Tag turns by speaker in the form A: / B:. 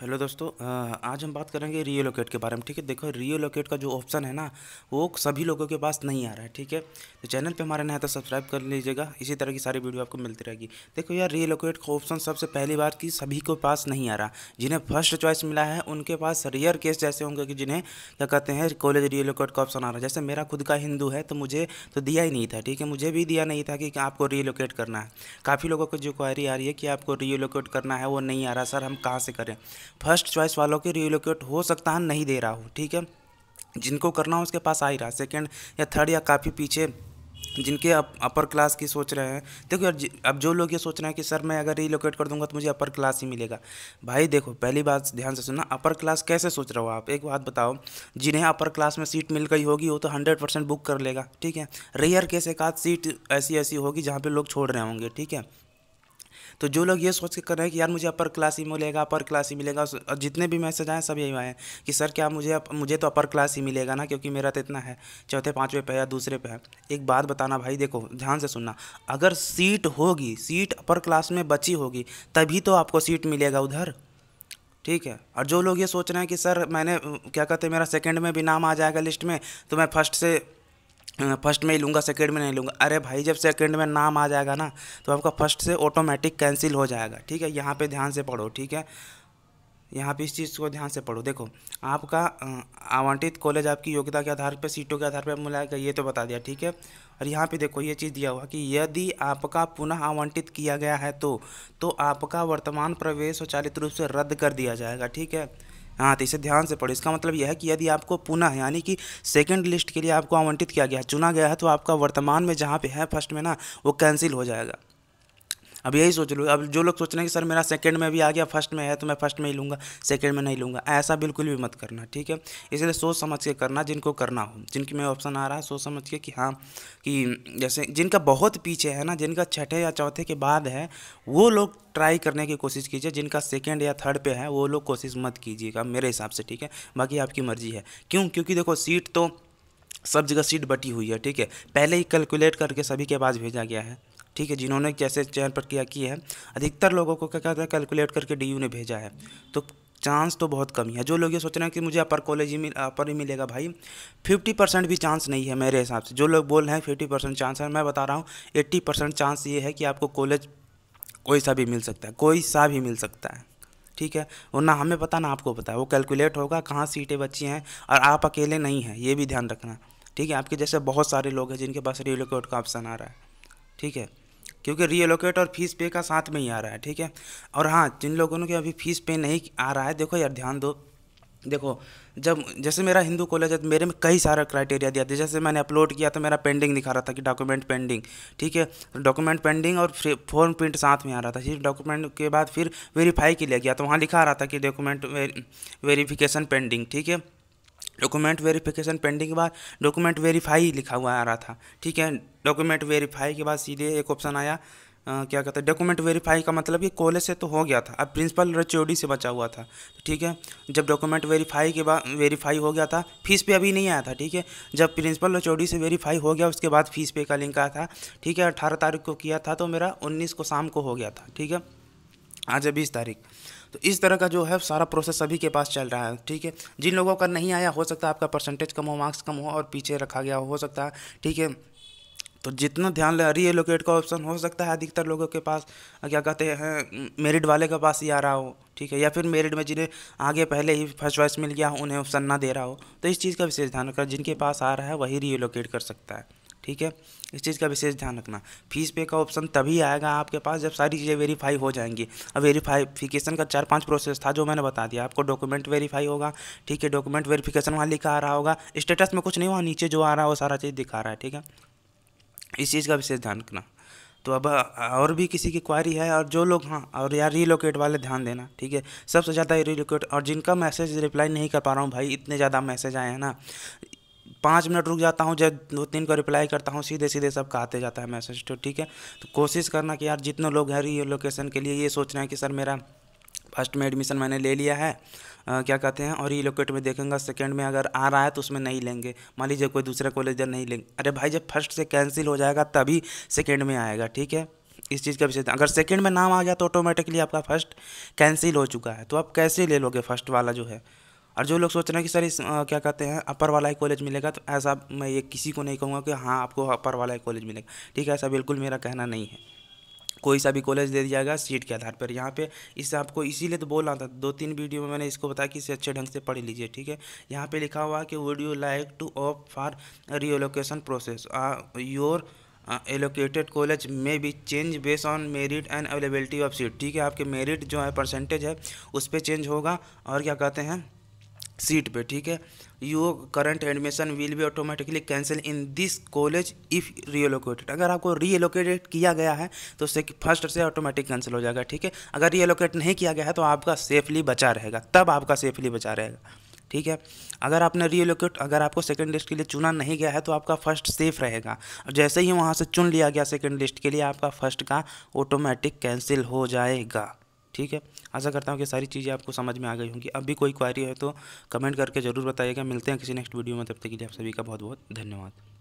A: hello दोस्तों आज हम बात करेंगे रियोलोकेट के बारे में ठीक है देखो रियोलोकेट का जो ऑप्शन है ना वो सभी लोगों के पास नहीं आ रहा है ठीक है तो चैनल पे हमारे नया तो सब्सक्राइब कर लीजिएगा इसी तरह की सारी वीडियो आपको मिलती रहेगी देखो यार रियोलोकेट का ऑप्शन सबसे पहली बार की सभी के पास नहीं आ रहा जिन्हें फर्स्ट चॉइस मिला है उनके पास रियर केस जैसे होंगे कि जिन्हें क्या कहते हैं कॉलेज रियोलोकेट का ऑप्शन आ रहा है जैसे मेरा खुद का हिंदू है तो मुझे तो दिया ही नहीं था ठीक है मुझे भी दिया नहीं था कि आपको रियोलोकेट करना है काफ़ी लोगों को जो क्वारी आ रही है कि आपको रियोलोकेट करना है वो नहीं आ रहा सर हम कहाँ से करें फर्स्ट चॉइस वालों के रिलोकेट हो सकता है नहीं दे रहा हूँ ठीक है जिनको करना हो उसके पास आ ही रहा सेकेंड या थर्ड या काफ़ी पीछे जिनके अप, अपर क्लास की सोच रहे हैं देखो यार अब जो लोग ये सोच रहे हैं कि सर मैं अगर रिलोकेट कर दूंगा तो मुझे अपर क्लास ही मिलेगा भाई देखो पहली बात ध्यान से सुनना अपर क्लास कैसे सोच रहे हो आप एक बात बताओ जिन्हें अपर क्लास में सीट मिल गई होगी वो तो हंड्रेड परसेंट बुक कर लेगा ठीक है रेयर केस एक आध सीट ऐसी ऐसी होगी जहाँ पर लोग छोड़ रहे होंगे ठीक है तो जो लोग ये सोच के कर रहे हैं कि यार मुझे अपर क्लास ही मिलेगा अपर क्लास ही मिलेगा और जितने भी मैसेज आए सब यही आए हैं कि सर क्या मुझे मुझे तो अपर क्लास ही मिलेगा ना क्योंकि मेरा तो इतना है चौथे पाँचवें पे या दूसरे पे है एक बात बताना भाई देखो ध्यान से सुनना अगर सीट होगी सीट अपर क्लास में बची होगी तभी तो आपको सीट मिलेगा उधर ठीक है और जो लोग ये सोच रहे हैं कि सर मैंने क्या कहते हैं मेरा सेकंड में भी नाम आ जाएगा लिस्ट में तो मैं फर्स्ट से फर्स्ट में ही लूँगा सेकेंड में नहीं लूँगा अरे भाई जब सेकेंड में नाम आ जाएगा ना तो आपका फर्स्ट से ऑटोमेटिक कैंसिल हो जाएगा ठीक है यहाँ पे ध्यान से पढ़ो ठीक है यहाँ पे इस चीज़ को ध्यान से पढ़ो देखो आपका आवंटित कॉलेज आपकी योग्यता के आधार पर सीटों के आधार पर मिलाएगा ये तो बता दिया ठीक है और यहाँ पे देखो ये चीज़ दिया हुआ कि यदि आपका पुनः आवंटित किया गया है तो तो आपका वर्तमान प्रवेश स्वचालित रूप से रद्द कर दिया जाएगा ठीक है हाँ तो इसे ध्यान से पढ़ो इसका मतलब यह है कि यदि आपको पुनः यानी कि सेकंड लिस्ट के लिए आपको आवंटित किया गया है चुना गया है तो आपका वर्तमान में जहाँ पे है फर्स्ट में ना वो कैंसिल हो जाएगा अब यही सोच लो अब जो लोग सोच रहे हैं कि सर मेरा सेकंड में भी आ गया फर्स्ट में है तो मैं फर्स्ट में ही लूँगा सेकेंड में नहीं लूँगा ऐसा बिल्कुल भी मत करना ठीक है इसलिए सोच समझ के करना जिनको करना हो जिनकी में ऑप्शन आ रहा है सोच समझ के कि हाँ कि जैसे जिनका बहुत पीछे है ना जिनका छठे या चौथे के बाद है वो लोग ट्राई करने की कोशिश कीजिए जिनका सेकेंड या थर्ड पे है वो लोग कोशिश मत कीजिएगा मेरे हिसाब से ठीक है बाकी आपकी मर्जी है क्यों क्योंकि देखो सीट तो सब जगह सीट बटी हुई है ठीक है पहले ही कैलकुलेट करके सभी के पास भेजा गया है ठीक है जिन्होंने जैसे चयन प्रक्रिया की है अधिकतर लोगों को क्या कहते हैं कैलकुलेट करके डी ने भेजा है तो चांस तो बहुत कम है जो लोग ये सोच रहे हैं कि मुझे अपर कॉलेज ही मिल अपर ही मिलेगा भाई फिफ्टी परसेंट भी चांस नहीं है मेरे हिसाब से जो लोग बोल रहे हैं फिफ्टी परसेंट चांस है मैं बता रहा हूँ एट्टी परसेंट चांस ये है कि आपको कॉलेज कोई सा भी मिल सकता है कोई सा भी मिल सकता है ठीक है और ना हमें पता ना आपको पता है वो कैलकुलेट होगा कहाँ सीटें बची हैं और आप अकेले नहीं हैं ये भी ध्यान रखना ठीक है आपके जैसे बहुत सारे लोग हैं जिनके पास कोर्ट का ऑप्शन आ रहा है ठीक है क्योंकि रीएलोकेट और फीस पे का साथ में ही आ रहा है ठीक है और हाँ जिन लोगों ने अभी फीस पे नहीं आ रहा है देखो यार ध्यान दो देखो जब जैसे मेरा हिंदू कॉलेज है मेरे में कई सारा क्राइटेरिया दिया था जैसे मैंने अपलोड किया तो मेरा पेंडिंग दिखा रहा था कि डॉक्यूमेंट पेंडिंग ठीक है डॉक्यूमेंट पेंडिंग और फॉर्म प्रिंट साथ में आ रहा था फिर डॉक्यूमेंट के बाद फिर वेरीफाई के लिए गया तो वहाँ लिखा रहा था कि डॉक्यूमेंट वेरीफिकेशन पेंडिंग ठीक है डॉक्यूमेंट वेरिफिकेशन पेंडिंग के बाद डॉक्यूमेंट वेरीफाई लिखा हुआ आ रहा था ठीक है डॉक्यूमेंट वेरीफाई के बाद सीधे एक ऑप्शन आया आ, क्या कहते हैं डॉक्यूमेंट वेरीफाई का मतलब ये कॉलेज से तो हो गया था अब प्रिंसिपल रचौड़ी से बचा हुआ था ठीक है जब डॉक्यूमेंट वेरीफाई के बाद वेरीफाई हो गया था फीस पे अभी नहीं आया था ठीक है जब प्रिंसिपल रचौड़ी से वेरीफाई हो गया उसके बाद फीस पे का लिंक आया था ठीक है अट्ठारह तारीख को किया था तो मेरा उन्नीस को शाम को हो गया था ठीक है आज है बीस तारीख तो इस तरह का जो है सारा प्रोसेस सभी के पास चल रहा है ठीक है जिन लोगों का नहीं आया हो सकता है आपका परसेंटेज कम हो मार्क्स कम हो और पीछे रखा गया हो सकता है ठीक है तो जितना ध्यान एलोकेट का ऑप्शन हो सकता है अधिकतर लोगों के पास क्या कहते हैं मेरिट वाले के पास ही आ रहा हो ठीक है या फिर मेरिट में जिन्हें आगे पहले ही फर्स्ट चॉइस मिल गया हो उन्हें ऑप्शन ना दे रहा हो तो इस चीज़ का विशेष ध्यान रखा जिनके पास आ रहा है वही एलोकेट कर सकता है ठीक है इस चीज़ का विशेष ध्यान रखना फीस पे का ऑप्शन तभी आएगा आपके पास जब सारी चीज़ें वेरीफाई हो जाएंगी अब वेरीफाइफिकेशन का चार पांच प्रोसेस था जो मैंने बता दिया आपको डॉक्यूमेंट वेरीफाई होगा ठीक है डॉक्यूमेंट वेरीफिकेशन वहाँ लिखा आ रहा होगा स्टेटस में कुछ नहीं वहाँ नीचे जो आ रहा है वो सारा चीज़ दिखा रहा है ठीक है इस चीज़ का विशेष ध्यान रखना तो अब और भी किसी की क्वारी है और जो लोग हाँ और यार रीलोकेट वाले ध्यान देना ठीक है सबसे ज़्यादा रीलोकेट और जिनका मैसेज रिप्लाई नहीं कर पा रहा हूँ भाई इतने ज़्यादा मैसेज आए हैं ना पाँच मिनट रुक जाता हूँ जब दो तीन को रिप्लाई करता हूँ सीधे सीधे सबका आते जाता है मैसेज तो ठीक है तो कोशिश करना कि यार जितने लोग हैं ये लोकेशन के लिए ये सोच रहे हैं कि सर मेरा फर्स्ट में एडमिशन मैंने ले लिया है आ, क्या कहते हैं और ये लोकेट में देखेंगे सेकंड में अगर आ रहा है तो उसमें नहीं लेंगे मान लीजिए कोई दूसरा कॉलेज नहीं लेंगे अरे भाई जब फर्स्ट से कैंसिल हो जाएगा तभी सेकेंड में आएगा ठीक है इस चीज़ का विशेष अगर सेकेंड में नाम आ गया तो ऑटोमेटिकली आपका फर्स्ट कैंसिल हो चुका है तो आप कैसे ले लोगे फर्स्ट वाला जो है और जो लोग सोच रहे हैं कि सर इस आ, क्या कहते हैं अपर वाला ही कॉलेज मिलेगा तो ऐसा मैं ये किसी को नहीं कहूँगा कि हाँ आपको अपर वाला ही कॉलेज मिलेगा ठीक है ऐसा बिल्कुल मेरा कहना नहीं है कोई सा भी कॉलेज दे दिया जाएगा सीट के आधार पर यहाँ पे इससे आपको इसीलिए तो बोल रहा था दो तीन वीडियो में मैंने इसको बताया कि इसे अच्छे ढंग से पढ़ लीजिए ठीक है यहाँ पे लिखा हुआ है कि would you like to opt for allocation process your allocated college may be change base on merit and availability of seat ठीक है आपके मेरिट जो है परसेंटेज है उस पर चेंज होगा और क्या कहते हैं सीट पे ठीक है you current admission will be automatically cancel in this college if reallocated अगर आपको रीएलोकेटेड किया गया है तो उससे फर्स्ट से ऑटोमेटिक कैंसिल हो जाएगा ठीक है अगर रीएलोकेट नहीं किया गया है तो आपका सेफली बचा रहेगा तब आपका सेफली बचा रहेगा ठीक है अगर आपने रीएलोकेट अगर आपको सेकेंड लिस्ट के लिए चुना नहीं गया है तो आपका फर्स्ट सेफ रहेगा जैसे ही वहाँ से चुन लिया गया सेकेंड लिस्ट के लिए आपका फर्स्ट का ऑटोमेटिक कैंसिल हो जाएगा ठीक है आशा करता हूँ कि सारी चीज़ें आपको समझ में आ गई होंगी अब भी कोई क्वारी है तो कमेंट करके ज़रूर बताइएगा मिलते हैं किसी नेक्स्ट वीडियो में तब तक के लिए आप सभी का बहुत बहुत धन्यवाद